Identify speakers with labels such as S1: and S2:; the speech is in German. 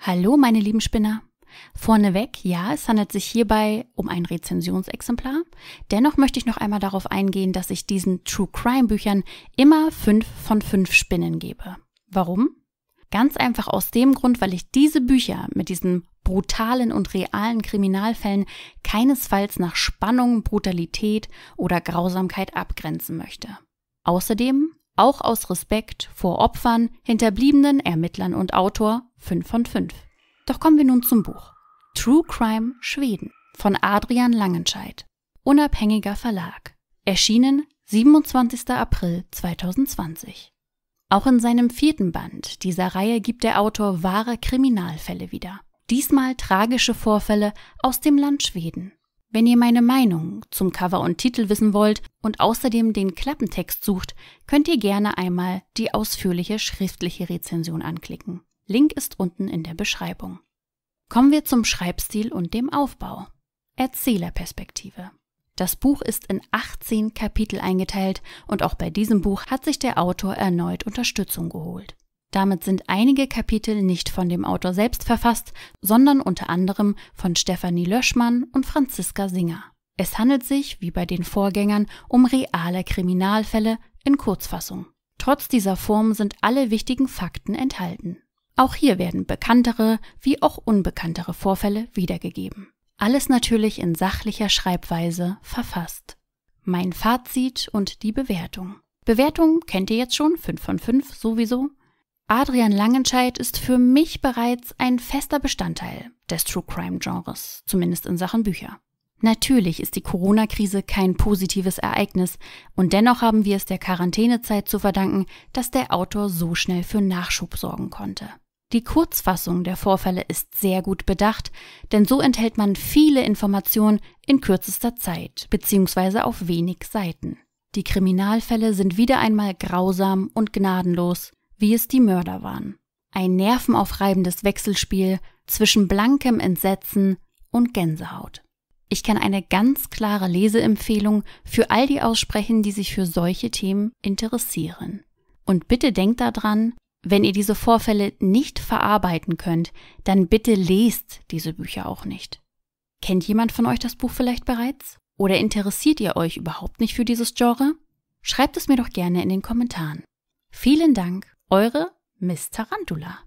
S1: Hallo, meine lieben Spinner. Vorneweg, ja, es handelt sich hierbei um ein Rezensionsexemplar. Dennoch möchte ich noch einmal darauf eingehen, dass ich diesen True Crime Büchern immer fünf von fünf Spinnen gebe. Warum? Ganz einfach aus dem Grund, weil ich diese Bücher mit diesen brutalen und realen Kriminalfällen keinesfalls nach Spannung, Brutalität oder Grausamkeit abgrenzen möchte. Außerdem auch aus Respekt vor Opfern, Hinterbliebenen, Ermittlern und Autor 5 von 5. Doch kommen wir nun zum Buch. True Crime Schweden von Adrian Langenscheid. Unabhängiger Verlag. Erschienen 27. April 2020. Auch in seinem vierten Band dieser Reihe gibt der Autor wahre Kriminalfälle wieder. Diesmal tragische Vorfälle aus dem Land Schweden. Wenn ihr meine Meinung zum Cover und Titel wissen wollt und außerdem den Klappentext sucht, könnt ihr gerne einmal die ausführliche schriftliche Rezension anklicken. Link ist unten in der Beschreibung. Kommen wir zum Schreibstil und dem Aufbau. Erzählerperspektive. Das Buch ist in 18 Kapitel eingeteilt und auch bei diesem Buch hat sich der Autor erneut Unterstützung geholt. Damit sind einige Kapitel nicht von dem Autor selbst verfasst, sondern unter anderem von Stefanie Löschmann und Franziska Singer. Es handelt sich, wie bei den Vorgängern, um reale Kriminalfälle in Kurzfassung. Trotz dieser Form sind alle wichtigen Fakten enthalten. Auch hier werden bekanntere wie auch unbekanntere Vorfälle wiedergegeben. Alles natürlich in sachlicher Schreibweise verfasst. Mein Fazit und die Bewertung. Bewertung kennt ihr jetzt schon, 5 von 5 sowieso. Adrian Langenscheid ist für mich bereits ein fester Bestandteil des True Crime Genres, zumindest in Sachen Bücher. Natürlich ist die Corona-Krise kein positives Ereignis und dennoch haben wir es der Quarantänezeit zu verdanken, dass der Autor so schnell für Nachschub sorgen konnte. Die Kurzfassung der Vorfälle ist sehr gut bedacht, denn so enthält man viele Informationen in kürzester Zeit bzw. auf wenig Seiten. Die Kriminalfälle sind wieder einmal grausam und gnadenlos, wie es die Mörder waren. Ein nervenaufreibendes Wechselspiel zwischen blankem Entsetzen und Gänsehaut. Ich kann eine ganz klare Leseempfehlung für all die aussprechen, die sich für solche Themen interessieren. Und bitte denkt daran, wenn ihr diese Vorfälle nicht verarbeiten könnt, dann bitte lest diese Bücher auch nicht. Kennt jemand von euch das Buch vielleicht bereits? Oder interessiert ihr euch überhaupt nicht für dieses Genre? Schreibt es mir doch gerne in den Kommentaren. Vielen Dank eure Miss Tarantula.